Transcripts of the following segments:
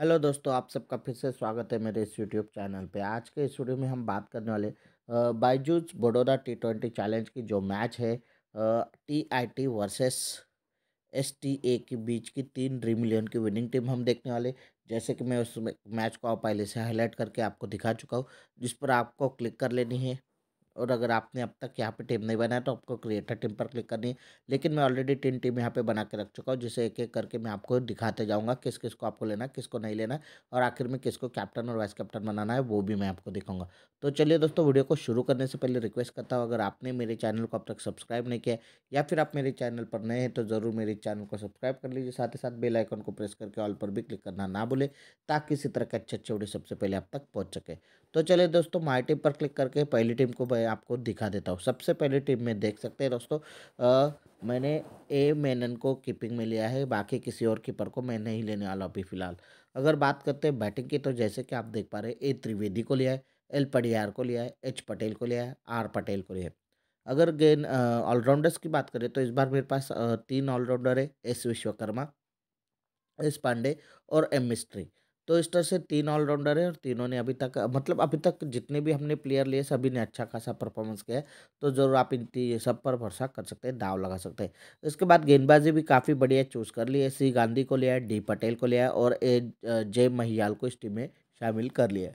hello दोस्तों आप सबका फिर से स्वागत है मेरे इस यूट्यूब चैनल पे आज के इस वीडियो में हम बात करने वाले Byju's Baroda T twenty challenge की जो मैच है T I T versus S T A के बीच की तीन ड्रीम इलेवन की विनिंग टीम हम देखने वाले जैसे कि मैं उस मैच को पहले से हाईलाइट करके आपको दिखा चुका हूँ जिस पर आपको क्लिक कर लेनी है और अगर आपने अब तक यहाँ पे टीम नहीं बनाया तो आपको क्रिएटर टीम पर क्लिक करनी है लेकिन मैं ऑलरेडी टीम टीम यहाँ पे बना के रख चुका हूँ जिसे एक एक करके मैं आपको दिखाते जाऊँगा किस किस को आपको लेना है किसको नहीं लेना है और आखिर में किसको कैप्टन और वाइस कैप्टन बनाना है वो भी मैं आपको दिखाऊंगा तो चलिए दोस्तों वीडियो को शुरू करने से पहले रिक्वेस्ट करता हूँ अगर आपने मेरे चैनल को अब तक सब्सक्राइब नहीं किया या फिर आप मेरे चैनल पर नए हैं तो ज़रूर मेरे चैनल को सब्सक्राइब कर लीजिए साथ ही साथ बेलाइकन को प्रेस करके ऑल पर भी क्लिक करना ना भूले ताकि इसी तरह के अच्छे अच्छे वीडियो सबसे पहले आप तक पहुँच सके तो चलिए दोस्तों माई टीम पर क्लिक करके पहली टीम को आपको दिखा देता हूँ सबसे पहले टीम में देख सकते हैं दोस्तों आ, मैंने ए मेनन को कीपिंग में लिया है बाकी किसी और कीपर को मैं नहीं लेने वाला अभी फ़िलहाल अगर बात करते हैं बैटिंग की तो जैसे कि आप देख पा रहे हैं ए त्रिवेदी को लिया है एल पडियार को लिया है एच पटेल को लिया है आर पटेल को लिया है अगर गेन ऑलराउंडर्स की बात करें तो इस बार मेरे पास तीन ऑलराउंडर है एस विश्वकर्मा एस पांडे और एम मिस्ट्री तो इस तरह से तीन ऑलराउंडर है और तीनों ने अभी तक मतलब अभी तक जितने भी हमने प्लेयर लिए सभी ने अच्छा खासा परफॉर्मेंस किया है तो ज़रूर आप इन सब पर भरोसा कर सकते हैं दाव लगा सकते हैं इसके बाद गेंदबाजी भी काफ़ी बढ़िया चूज़ कर लिया सी गांधी को लिया डी पटेल को लिया और ए जय महियाल को इस टीम में शामिल कर लिया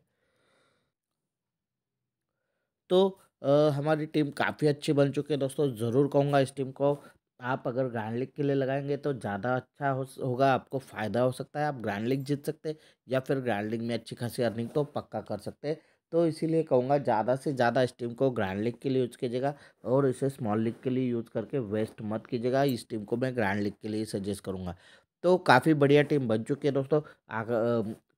तो आ, हमारी टीम काफ़ी अच्छी बन चुकी है दोस्तों ज़रूर कहूँगा इस टीम को आप अगर ग्रैंड लीग के लिए लगाएंगे तो ज़्यादा अच्छा हो होगा आपको फ़ायदा हो सकता है आप ग्रैंड लीग जीत सकते हैं या फिर ग्रैंड लीग में अच्छी खासी अर्निंग तो पक्का कर सकते हैं तो इसीलिए कहूँगा ज़्यादा से ज़्यादा इस टीम को ग्रैंड लीग के लिए यूज़ कीजिएगा और इसे स्मॉल लीग के लिए यूज़ करके वेस्ट मत कीजिएगा इस टीम को मैं ग्रैंड लीग के लिए सजेस्ट करूँगा तो काफ़ी बढ़िया टीम बन चुकी है दोस्तों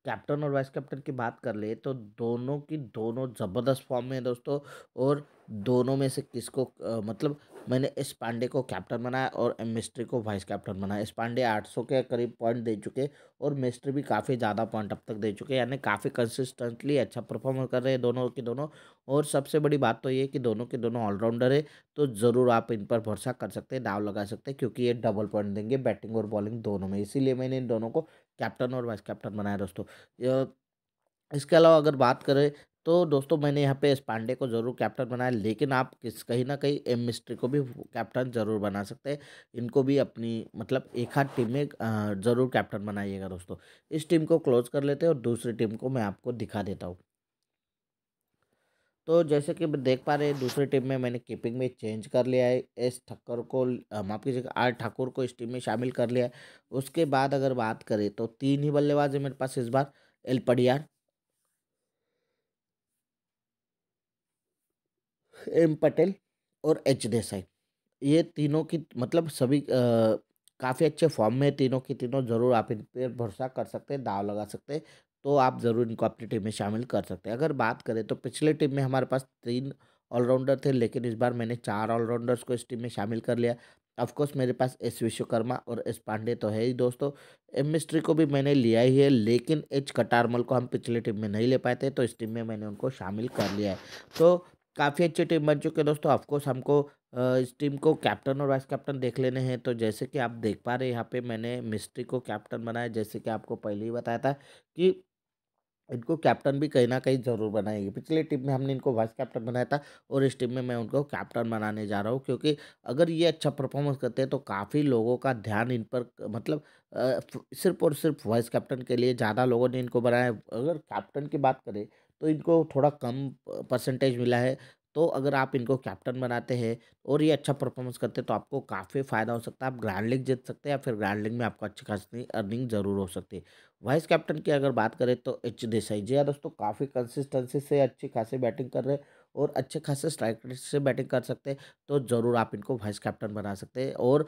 कैप्टन और वाइस कैप्टन की बात कर ले तो दोनों की दोनों ज़बरदस्त फॉर्म में है दोस्तों और दोनों में से किसको मतलब मैंने इस पांडे को कैप्टन बनाया और मिस्ट्री को वाइस कैप्टन बनाया इस पांडे 800 के करीब पॉइंट दे चुके और मिस्ट्री भी काफ़ी ज़्यादा पॉइंट अब तक दे चुके यानी काफ़ी कंसिस्टेंटली अच्छा परफॉर्म कर रहे हैं दोनों के दोनों और सबसे बड़ी बात तो ये कि दोनों के दोनों ऑलराउंडर है तो ज़रूर आप इन पर भरोसा कर सकते हैं दाव लगा सकते हैं क्योंकि ये डबल पॉइंट देंगे बैटिंग और बॉलिंग दोनों में इसीलिए मैंने इन दोनों को कैप्टन और वाइस कैप्टन बनाया दोस्तों इसके अलावा अगर बात करें तो दोस्तों मैंने यहाँ पे इस पांडे को ज़रूर कैप्टन बनाया लेकिन आप किस कहीं ना कहीं एम मिस्ट्री को भी कैप्टन ज़रूर बना सकते हैं इनको भी अपनी मतलब एक हाथ टीम में ज़रूर कैप्टन बनाइएगा दोस्तों इस टीम को क्लोज कर लेते हैं और दूसरी टीम को मैं आपको दिखा देता हूँ तो जैसे कि देख पा रहे हैं दूसरी टीम में मैंने कीपिंग में चेंज कर लिया है एस ठक्कर को माफ कीजिएगा आर ठाकुर को इस टीम में शामिल कर लिया है उसके बाद अगर बात करें तो तीन ही बल्लेबाज है मेरे पास इस बार एल पडियार एम पटेल और एच देसाई ये तीनों की मतलब सभी काफ़ी अच्छे फॉर्म में तीनों की तीनों ज़रूर आप इन पर भरोसा कर सकते हैं दाव लगा सकते हैं तो आप ज़रूर इनको अपनी टीम में शामिल कर सकते हैं अगर बात करें तो पिछले टीम में हमारे पास तीन ऑलराउंडर थे लेकिन इस बार मैंने चार ऑलराउंडर्स को इस टीम में शामिल कर लिया ऑफकोर्स मेरे पास एस विश्वकर्मा और एस पांडे तो है ही दोस्तों एम मिस्ट्री को भी मैंने लिया ही है लेकिन एच कटारमल को हम पिछले टीम में नहीं ले पाए थे तो इस टीम में मैंने उनको शामिल कर लिया है तो काफ़ी अच्छी टीम बन चुके हैं दोस्तों ऑफकोर्स हमको इस टीम को कैप्टन और वाइस कैप्टन देख लेने हैं तो जैसे कि आप देख पा रहे हैं यहाँ पे मैंने मिस्ट्री को कैप्टन बनाया जैसे कि आपको पहले ही बताया था कि इनको कैप्टन भी कहीं ना कहीं ज़रूर बनाएंगे पिछले टीम में हमने इनको वाइस कैप्टन बनाया था और इस टीम में मैं उनको कैप्टन बनाने जा रहा हूँ क्योंकि अगर ये अच्छा परफॉर्मेंस करते हैं तो काफ़ी लोगों का ध्यान इन पर मतलब सिर्फ और सिर्फ वाइस कैप्टन के लिए ज़्यादा लोगों ने इनको बनाया अगर कैप्टन की बात करें तो इनको थोड़ा कम परसेंटेज मिला है तो अगर आप इनको कैप्टन बनाते हैं और ये अच्छा परफॉर्मेंस करते हैं तो आपको काफ़ी फ़ायदा हो सकता है आप ग्रैंड लीग जीत सकते हैं या फिर ग्रैंड लीग में आपको अच्छी खासी अर्निंग ज़रूर हो सकती है वाइस कैप्टन की अगर बात करें तो एच देसाई जी हाँ दोस्तों काफ़ी कंसिस्टेंसी से अच्छी खासी बैटिंग कर रहे हैं और अच्छे खासे स्ट्राइक से बैटिंग कर सकते हैं तो ज़रूर आप इनको वाइस कैप्टन बना सकते हैं और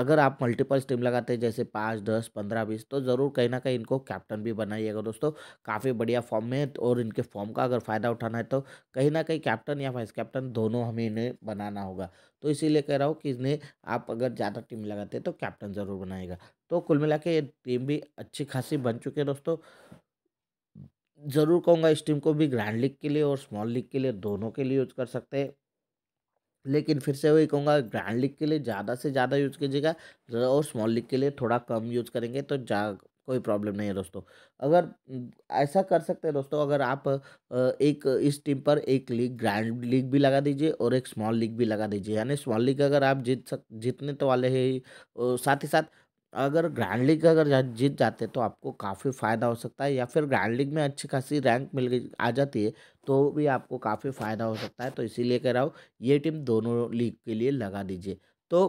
अगर आप मल्टीपल टीम लगाते हैं जैसे पाँच दस पंद्रह बीस तो ज़रूर कहीं ना कहीं इनको कैप्टन भी बनाइएगा दोस्तों काफ़ी बढ़िया फॉर्म में और इनके फॉर्म का अगर फ़ायदा उठाना है तो कहीं ना कहीं कैप्टन या वाइस कैप्टन दोनों हमें इन्हें बनाना होगा तो इसीलिए कह रहा हूँ कि इन्हें आप अगर ज़्यादा टीम लगाते हैं तो कैप्टन ज़रूर बनाएगा तो कुल मिला के ये टीम भी अच्छी खासी बन चुकी है दोस्तों ज़रूर कहूँगा इस टीम को भी ग्रैंड लीग के लिए और स्मॉल लीग के लिए दोनों के लिए यूज कर सकते हैं लेकिन फिर से वही कहूँगा ग्रैंड लीग के लिए ज़्यादा से ज़्यादा यूज़ कीजिएगा और स्मॉल लीग के लिए थोड़ा कम यूज़ करेंगे तो जा कोई प्रॉब्लम नहीं है दोस्तों अगर ऐसा कर सकते हैं दोस्तों अगर आप एक इस टीम पर एक लीग ग्रैंड लीग भी लगा दीजिए और एक स्मॉल लीग भी लगा दीजिए यानी स्मॉल लीग अगर आप जीत सक जीतने तो वाले हैं साथ ही साथ अगर ग्रैंड लीग अगर जीत जाते तो आपको काफ़ी फ़ायदा हो सकता है या फिर ग्रैंड लीग में अच्छी खासी रैंक मिल गई आ जाती है तो भी आपको काफ़ी फ़ायदा हो सकता है तो इसीलिए कह रहा हूँ ये टीम दोनों लीग के लिए लगा दीजिए तो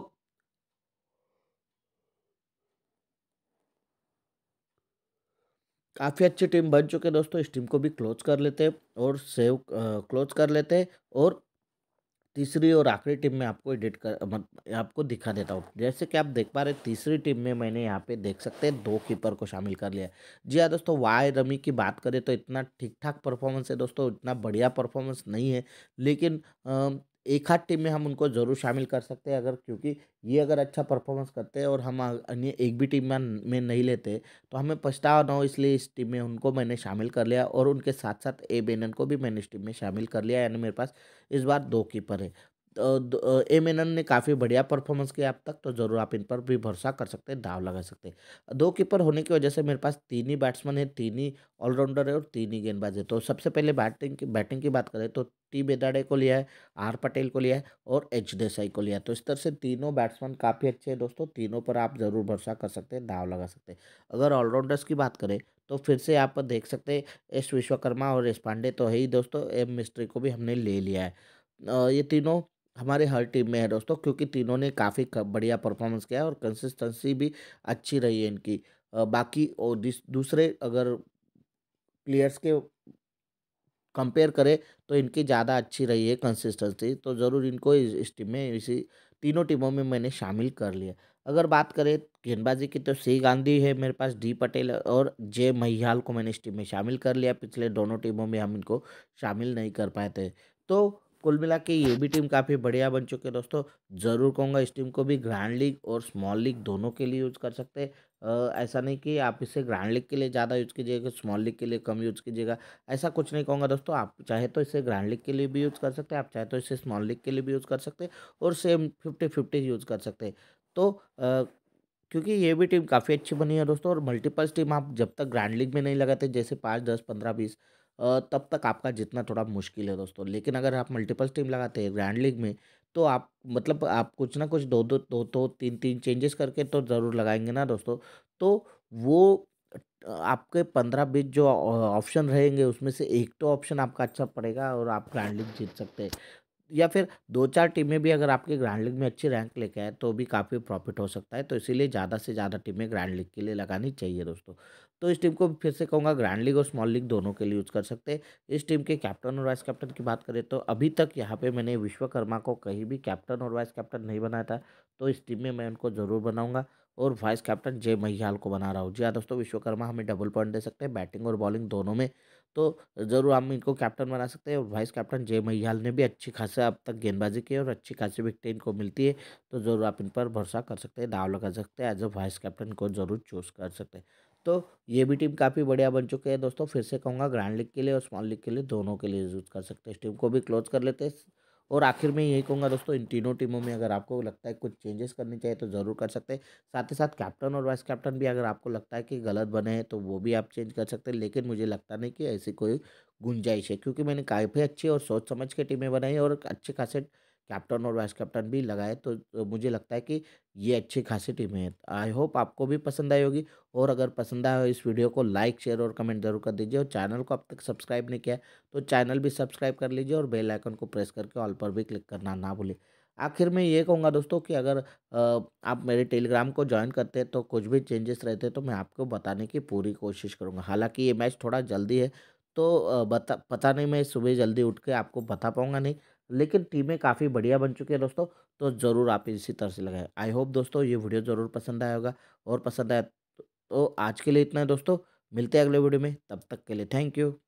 काफ़ी अच्छी टीम बन चुके दोस्तों इस टीम को भी क्लोज कर लेते हैं और सेव क्लोज कर लेते हैं और तीसरी और आखिरी टीम में आपको एडिट कर आपको दिखा देता हूँ जैसे कि आप देख पा रहे तीसरी टीम में मैंने यहाँ पे देख सकते हैं दो कीपर को शामिल कर लिया जी हाँ दोस्तों वाई रमी की बात करें तो इतना ठीक ठाक परफॉर्मेंस है दोस्तों इतना बढ़िया परफॉर्मेंस नहीं है लेकिन एक आध टीम में हम उनको ज़रूर शामिल कर सकते हैं अगर क्योंकि ये अगर अच्छा परफॉर्मेंस करते हैं और हम अन्य एक भी टीम में नहीं लेते तो हमें पछतावा ना हो इसलिए इस टीम में उनको मैंने शामिल कर लिया और उनके साथ साथ ए बेनन को भी मैंने इस टीम में शामिल कर लिया यानी मेरे पास इस बार दो कीपर है एम एन ने काफ़ी बढ़िया परफॉर्मेंस किया अब तक तो ज़रूर आप इन पर भी भरोसा कर सकते हैं दाव लगा सकते हैं दो कीपर होने की वजह से मेरे पास तीन ही बैट्समैन है तीन ही ऑलराउंडर है और तीन ही गेंदबाज है तो सबसे पहले बैटिंग की बैटिंग की बात करें तो टी बेदाड़े को लिया है आर पटेल को लिया है और एच देसाई को लिया है तो इस तरह से तीनों बैट्समैन काफ़ी अच्छे हैं दोस्तों तीनों पर आप ज़रूर भरोसा कर सकते हैं दाव लगा सकते हैं अगर ऑलराउंडर्स की बात करें तो फिर से आप देख सकते हैं एस विश्वकर्मा और एस पांडे तो है ही दोस्तों एम मिस्ट्री को भी हमने ले लिया है ये तीनों हमारे हर टीम में है दोस्तों क्योंकि तीनों ने काफ़ी बढ़िया परफॉर्मेंस किया है और कंसिस्टेंसी भी अच्छी रही है इनकी बाकी और दूसरे अगर प्लेयर्स के कंपेयर करें तो इनकी ज़्यादा अच्छी रही है कंसिस्टेंसी तो ज़रूर इनको इस, इस टीम में इसी तीनों टीमों में मैंने शामिल कर लिया अगर बात करें गेंदबाजी की तो सी गांधी है मेरे पास डी पटेल और जे महियाल को मैंने इस टीम में शामिल कर लिया पिछले दोनों टीमों में हम इनको शामिल नहीं कर पाए थे तो कुल मिला के ये भी टीम काफ़ी बढ़िया बन चुकी है दोस्तों ज़रूर कहूँगा इस टीम को भी ग्रैंड लीग और स्मॉल लीग दोनों के लिए यूज़ कर सकते हैं ऐसा नहीं कि आप इसे ग्रैंड लीग के लिए ज़्यादा यूज़ कीजिएगा स्मॉल लीग के लिए कम यूज़ कीजिएगा ऐसा कुछ नहीं कहूँगा दोस्तों आप चाहे तो इसे ग्रैंड लीग के लिए भी यूज़ कर सकते हैं आप चाहे तो इसे स्मॉल लीग के लिए भी यूज़ कर सकते हैं और सेम फिफ्टी फिफ्टी यूज़ कर सकते हैं तो क्योंकि ये भी टीम काफ़ी अच्छी बनी है दोस्तों और मल्टीपल्स टीम आप जब तक ग्रैंड लीग में नहीं लगाते जैसे पाँच दस पंद्रह बीस तब तक आपका जितना थोड़ा मुश्किल है दोस्तों लेकिन अगर आप मल्टीपल टीम लगाते हैं ग्रैंड लीग में तो आप मतलब आप कुछ ना कुछ दो दो दो दो तीन तीन चेंजेस करके तो ज़रूर लगाएंगे ना दोस्तों तो वो आपके पंद्रह बीस जो ऑप्शन रहेंगे उसमें से एक तो ऑप्शन आपका अच्छा पड़ेगा और आप ग्रैंड लीग जीत सकते हैं या फिर दो चार टीमें भी अगर आपके ग्रैंड लीग में अच्छी रैंक लेके आए तो भी काफ़ी प्रॉफिट हो सकता है तो इसीलिए ज़्यादा से ज़्यादा टीमें ग्रैंड लीग के लिए लगानी चाहिए दोस्तों तो इस टीम को फिर से कहूँगा ग्रैंड लीग और स्मॉल लीग दोनों के लिए यूज़ कर सकते हैं इस टीम के कैप्टन और वाइस कैप्टन की बात करें तो अभी तक यहाँ पे मैंने विश्वकर्मा को कहीं भी कैप्टन और वाइस कैप्टन नहीं बनाया था तो इस टीम में मैं उनको ज़रूर बनाऊँगा और वाइस कैप्टन जय महियाल को बना रहा हूँ जी हाँ दोस्तों विश्वकर्मा हमें डबल पॉइंट दे सकते हैं बैटिंग और बॉलिंग दोनों में तो ज़रूर हम इनको कैप्टन बना सकते हैं और वाइस कैप्टन जय महियाल ने भी अच्छी खासा अब तक गेंदबाजी की है और अच्छी खासी विकटें इनको मिलती है तो ज़रूर आप इन पर भरोसा कर सकते हैं दाव लगा सकते हैं एज अ वाइस कैप्टन को जरूर चूज़ कर सकते हैं तो ये भी टीम काफ़ी बढ़िया बन चुकी है दोस्तों फिर से कहूँगा ग्रैंड लीग के लिए और स्मॉल लीग के लिए दोनों के लिए यूज़ कर सकते हैं इस टीम को भी क्लोज कर लेते हैं और आखिर में यही कहूँगा दोस्तों इन तीनों टीमों में अगर आपको लगता है कुछ चेंजेस करने चाहिए तो ज़रूर कर सकते हैं साथ ही साथ कैप्टन और वाइस कैप्टन भी अगर आपको लगता है कि गलत बने हैं तो वो भी आप चेंज कर सकते हैं लेकिन मुझे लगता नहीं कि ऐसी कोई गुंजाइश है क्योंकि मैंने काफ़ी अच्छी और सोच समझ के टीमें बनाई और अच्छे खासे कैप्टन और वाइस कैप्टन भी लगाए तो, तो, मुझे लगता है कि ये अच्छी खासी टीम है आई होप आपको भी पसंद आई होगी और अगर पसंद आया हो इस वीडियो को लाइक शेयर और कमेंट जरूर कर दीजिए और चैनल को अब तक सब्सक्राइब नहीं किया तो चैनल भी सब्सक्राइब कर लीजिए और बेल आइकन को प्रेस करके ऑल पर भी क्लिक करना ना भूलें आखिर में ये कहूँगा दोस्तों कि अगर आप मेरे टेलीग्राम को ज्वाइन करते हैं तो कुछ भी चेंजेस रहते तो मैं आपको बताने की पूरी कोशिश करूँगा हालाँकि ये मैच थोड़ा जल्दी है तो बता पता नहीं मैं सुबह जल्दी उठ के आपको बता पाऊँगा नहीं लेकिन टीमें काफ़ी बढ़िया बन चुकी हैं दोस्तों तो ज़रूर आप इसी तरह से लगाएं आई होप दोस्तों ये वीडियो ज़रूर पसंद आया होगा और पसंद आया तो आज के लिए इतना है दोस्तों मिलते हैं अगले वीडियो में तब तक के लिए थैंक यू